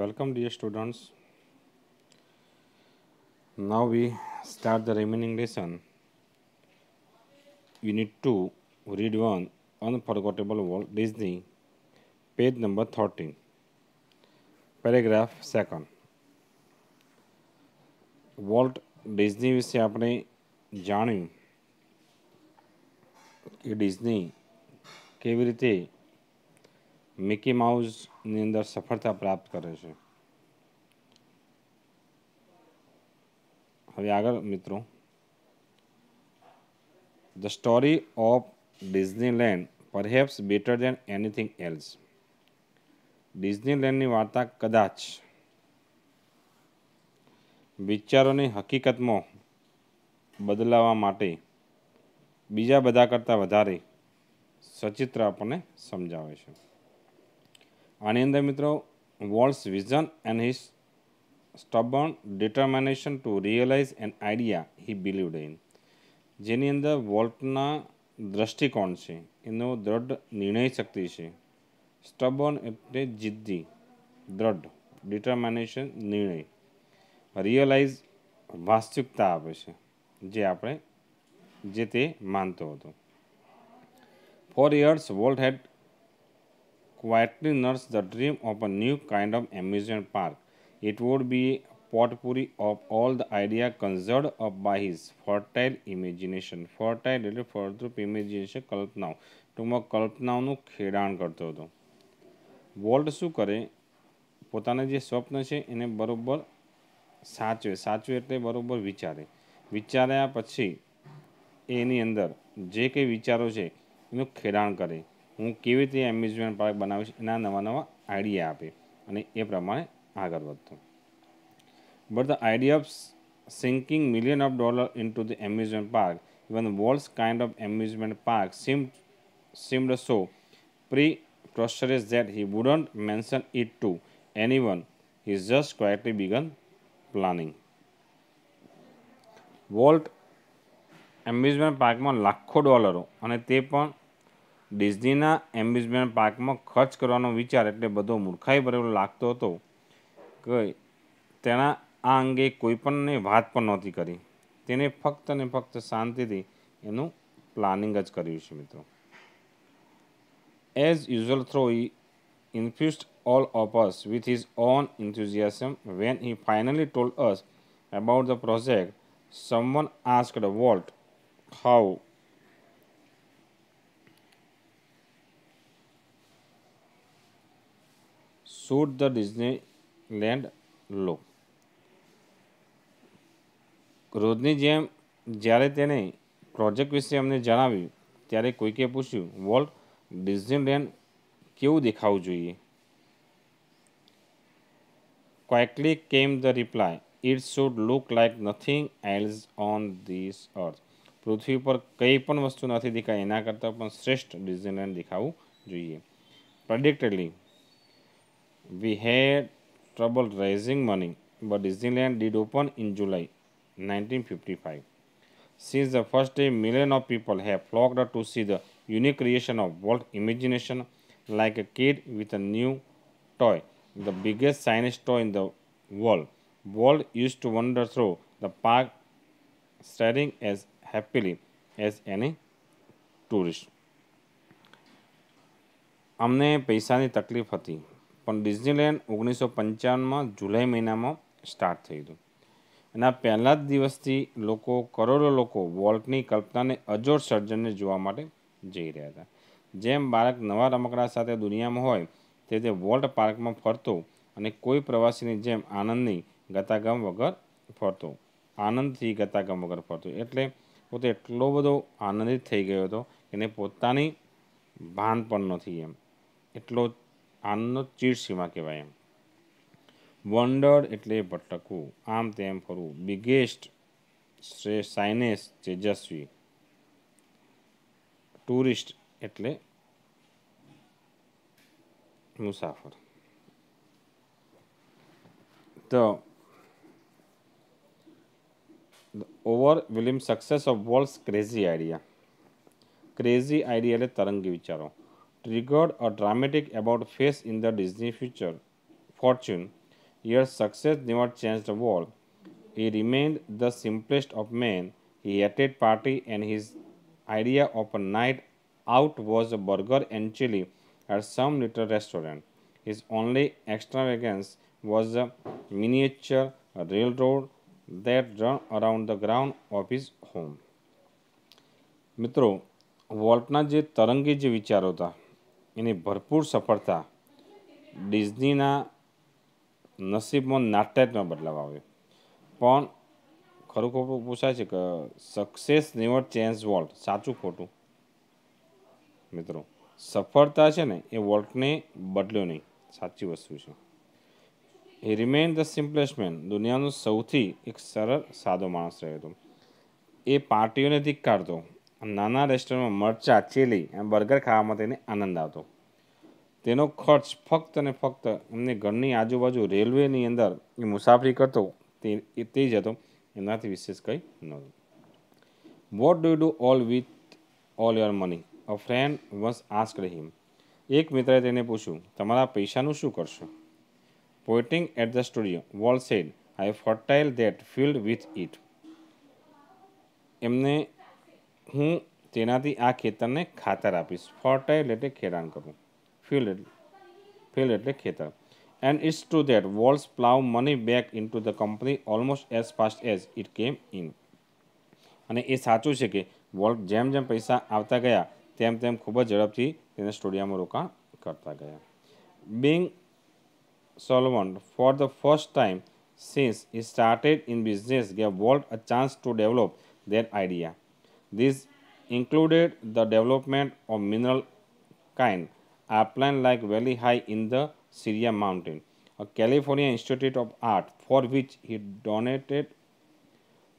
welcome dear students now we start the remaining lesson unit 2 read 1 unforgettable walt disney page number 13 paragraph second Walt Disney વિશે આપણે જાણ્યું કે Disney કેવી રીતે Mickey માઉસની અંદર સફળતા પ્રાપ્ત કરે છે હવે આગળ મિત્રો the story of Disneyland perhaps better than anything else ડિઝનીલેન્ડની વાર્તા કદાચ વિચારોની હકીકતમાં બદલાવા માટે બીજા બધા કરતાં વધારે સચિત્ર આપણને સમજાવે છે આની અંદર મિત્રો Walt's vision and his stubborn determination to realize and idea he believed in જેની અંદર વોલ્ટના દ્રષ્ટિકોણ છે એનો દ્રઢ નિર્ણય શક્તિ છે સ્ટબર્ન એટલે જિદ્દી દ્રઢ ડિટર્મિનેશન નિર્ણય રિયલાઇઝ વાસ્તવિકતા આપે છે જે આપણે જે તે માનતો હતો for years Walt had quietly nursed the dream of a new kind of amusement park. It would be a potpourri of all the ideas conjured up by his fertile imagination. Fertile એટલે ફળદ્રુપ imagination કલ્પનાઓ ટૂંકમાં કલ્પનાઓનું ખેડાણ કરતો હતો volt શું કરે પોતાના જે સ્વપ્ન છે એને બરોબર સાચવે સાચવે એટલે બરોબર વિચારે વિચાર્યા પછી એની અંદર જે કંઈ વિચારો છે એનું ખેડાણ કરે હું કેવી રીતે એમ્યુઝમેન્ટ પાર્ક બનાવીશ એના નવા નવા આઈડિયા આપે અને એ પ્રમાણે આગળ વધતો but the idea of sinking million of dollar into the amusement park even Walt's kind of amusement park seem seemed so pre prosperous that he wouldn't mention it to anyone. He just quietly began planning Walt amusement પાર્કમાં લાખો ડોલરો અને તે પણ ડિઝનીના amusement પાર્કમાં ખર્ચ કરવાનો વિચાર એટલે બધો મૂર્ખાઈ ભરેલો લાગતો હતો કે તેના આ અંગે કોઈ પણને વાત પણ નહોતી કરી તેને ફક્ત ને ફક્ત શાંતિથી એનું પ્લાનિંગ જ કર્યું છે મિત્રો as usual through he infused all of with with own own when he finally finally told us the project someone someone asked walt how should the Disneyland look रोजनी जेम जयरे प्रोजेक्ट विषे अमने जानू तेरे कोईके पूछू वॉल्ट डिजनीलैंड केव दिखाव जीए quickly came the reply it should look like nothing else on this earth पृथ्वी पर कईप वस्तु नहीं दिखाई एना करता श्रेष्ठ डिजनीलैंड दिखाव जीए प्रडिक्टेडली we had trouble raising money, but Disneyland did open in July 1955. Since the first day, millions of people have flocked to see the unique creation of Walt imagination like a kid with a new toy, the biggest signage toy in the world. Walt used to wander through the park staring as happily as any tourist. અમને પૈસાની તકલીફ હતી પણ Disneyland ઓગણીસો પંચાવનમાં જુલાઈ મહિનામાં start થયું હતું એના પહેલાં જ દિવસથી લોકો કરોડો લોકો વોલ્ટની કલ્પનાને અજોડ સર્જનને જોવા માટે જઈ રહ્યા હતા જેમ બાળક નવા રમકડા સાથે દુનિયામાં હોય તે તે વોલ્ટ પાર્કમાં ફરતો અને કોઈ પ્રવાસીની જેમ આનંદની ગતાગમ વગર ફરતો આનંદથી ગતાગમ વગર ફરતો એટલે પોતે એટલો બધો આનંદિત થઈ ગયો હતો એને પોતાની ભાન પણ નથી એમ એટલો આનંદ ચીડસીમા કહેવાય એમ વંડર એટલે ભટકવું આમ તેમ ફરવું બિગેસ્ટ સાઇનેસ તેજસ્વી ટુરિસ્ટ એટલે મુસાફર તો overwhelming success of Walt's crazy idea crazy idea એટલે તરંગી વિચારો triggered a dramatic about face in the Disney future fortune, yet success never changed the world. He remained the simplest of men. He hated party, and his idea of a night out was a burger and chili at some little restaurant. His only extravagance was a miniature railroad that ran around the ground of his home. મિત્રો વોલ્ટના જે તરંગી જે વિચારો હતા એની ભરપૂર સફળતા ડિઝનીના નસીબમાં નાટ્યાત્મક બદલાવ આવ્યો પણ ખરું ખોટું પૂછાય છે કે સક્સેસ નેવર ચેન્જ વોલ્ટ સાચું ખોટું મિત્રો સફળતા છે ને એ વોલ્ટને બદલ્યો નહીં સાચી વસ્તુ છે એ રિમેન ધ સિમ્પલેસ્ટ મેન દુનિયાનો સૌથી એક સરળ સાદો માણસ રહ્યો હતો એ પાર્ટીઓને ધિક્કારતો નાના રેસ્ટોરન્ટમાં મરચાં ચીલી અને બર્ગર ખાવામાં તેને આનંદ આવતો તેનો ખર્ચ ફક્ત અને ફક્ત એમને ઘરની આજુબાજુ રેલવેની અંદર એ મુસાફરી કરતો તે તે જ હતો એનાથી વિશેષ કંઈ નહોતું what do do all with all your money a friend once ask him એક મિત્રએ તેને પૂછ્યું તમારા પૈસાનું શું કરશો putting at the studio Walt said I fertile that field with it એમને હું તેનાથી આ ખેતરને ખાતર આપીશ ફર્ટાઇલ એટલે ખેડાણ કરું ફિલ્ડ એટલે ફિલ્ડ એટલે ખેતર and it's to that Walt's plough money back into the company almost as fast as it came in અને એ સાચું છે કે વોલ્ટ જેમ જેમ પૈસા આવતા ગયા તેમ તેમ ખૂબ જ ઝડપથી તેને સ્ટુડિયામાં રોકાણ કરતા ગયા being solvent for the first time since he started in business gave Walt a chance to develop their idea This included the development of mineral kind upland like valley high in the Syria mountain, a California Institute of Art for which he donated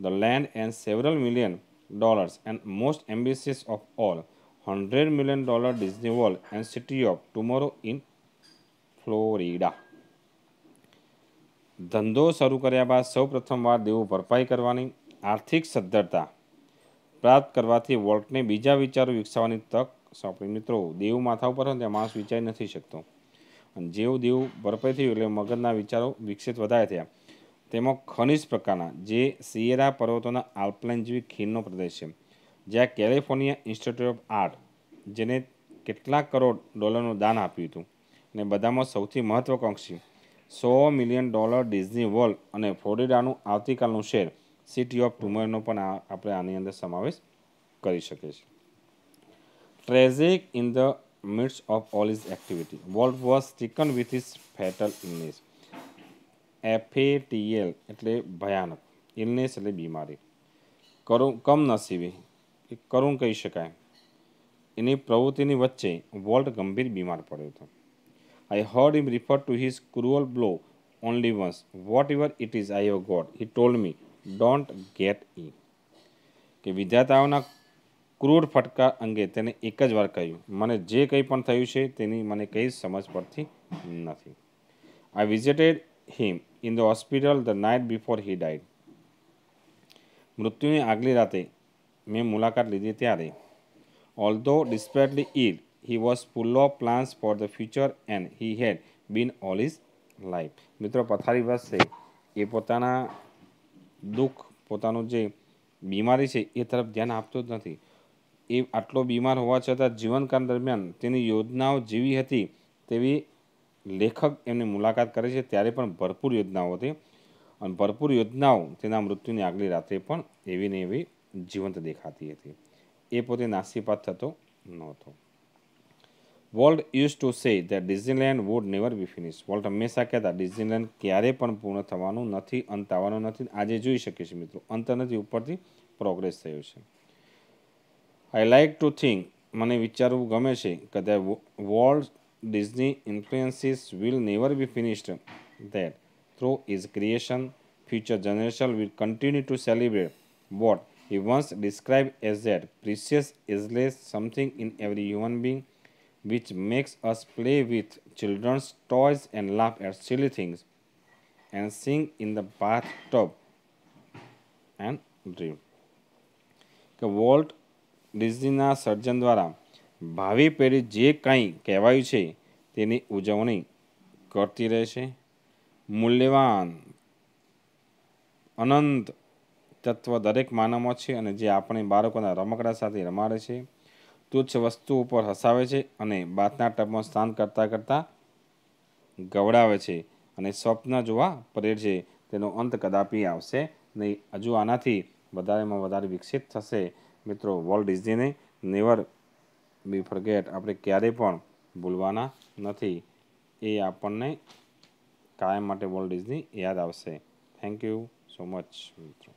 the land and several million dollars and most ambitious of all, 100 million dollar Disney World and City of Tomorrow in Florida. ધંધો શરૂ કર્યા બાદ સૌ પ્રથમવાર દેવું ભરપાઈ કરવાની આર્થિક સદ્ધરતા પ્રાપ્ત કરવાથી વોલ્ટને બીજા વિચારો વિકસાવવાની તક સોંપણી મિત્રો દેવ માથા ઉપર હોય ત્યાં માણસ વિચારી નથી શકતો અને જેવું દેવ ભરપાઈ થયું એટલે મગજના વિચારો વિકસિત વધારે થયા તેમાં ખનિજ પ્રકારના જે સિયેરા પર્વતોના આલ્પલાઇન જેવી ખીણનો પ્રદેશ છે જ્યાં કેલિફોર્નિયા ઇન્સ્ટિટ્યૂટ ઓફ આર્ટ જેને કેટલા કરોડ ડોલરનું દાન આપ્યું હતું અને બધામાં સૌથી મહત્વાકાંક્ષી સો મિલિયન ડોલર ડિઝની વર્લ્ડ અને ફ્લોરિડાનું આવતીકાલનું શેર સિટી ઓફ ટ્યુમરનો પણ આપણે આની અંદર સમાવેશ કરી શકીએ છીએ tragic in the of all is of Walt was activity. With was fatal with F A T L એટલે ભયાનક ઇલનેસ એટલે બીમારી કરુણ કમનસીબી એ કરુણ કહી શકાય એની પ્રવૃત્તિની વચ્ચે વોલ્ટ ગંભીર બીમાર પડ્યો હતો I heard him refer to his cruel blow only once whatever it is I have got he told me don't get ઈ કે વિધાતાઓના ક્રૂર ફટકા અંગે તેને એક જ વાર કહ્યું મને જે કંઈ પણ થયું છે તેની મને કંઈ જ સમજ પડતી નથી I visited him in the hospital the night before he died મૃત્યુની આગલી રાતે મેં મુલાકાત લીધી ત્યારે although desperately ill he was full of plans for the future and he had been all his life મિત્રો પથારી વર્ષે એ પોતાના દુઃખ પોતાનું જે બીમારી છે એ તરફ ધ્યાન આપતો જ નથી એ આટલો બીમાર હોવા છતાં જીવનકાળ દરમિયાન તેની યોજનાઓ જેવી હતી તેવી લેખક એમની મુલાકાત કરે છે ત્યારે પણ ભરપૂર યોજનાઓ હતી અને ભરપૂર યોજનાઓ તેના મૃત્યુની આગલી રાત્રે પણ એવી ને એવી જીવંત દેખાતી હતી એ પોતે નાસીપાત થતો નહોતો Walt used to say the Disneyland would never be finish Walt હંમેશા કહેતા ડિઝનીલેન્ડ ક્યારે પણ પૂર્ણ થવાનું નથી અંત આવવાનું નથી આજે જોઈ શકીએ છીએ મિત્રો અંત નથી ઉપરથી પ્રોગ્રેસ થયો છે આઈ લાઇક ટુ થિંક મને વિચારવું ગમે છે કે the Walt Disney influences will never be finished that through his creation future generation will continue to celebrate what he once described as that precious is less something in every human being which makes us play with children's toys and laugh at silly things and sing in the bathtub and dream કે Walt ડિઝનીના સર્જન દ્વારા ભાવિ પેઢી જે કંઈ કહેવાયું છે તેની ઉજવણી કરતી રહેશે મૂલ્યવાન અનંત તત્વ દરેક માનવમાં છે અને જે આપણે બાળકોના રમકડા સાથે રમાડે છે તુચ્છ વસ્તુ ઉપર હસાવે છે અને બાતના ટપમાં સ્નાન કરતાં કરતાં ગવડાવે છે અને સ્વપ્ન જોવા પરેડ છે તેનો અંત કદાપી આવશે નહીં હજુ આનાથી વધારેમાં વધારે વિકસિત થશે મિત્રો વોલ્ટ ડિઝનીને નેવર બી ફર્ગેટ આપણે ક્યારેય પણ ભૂલવાના નથી એ આપણને કાયમ માટે વોલ્ટ ડિઝની યાદ આવશે થેન્ક યુ સો મચ મિત્રો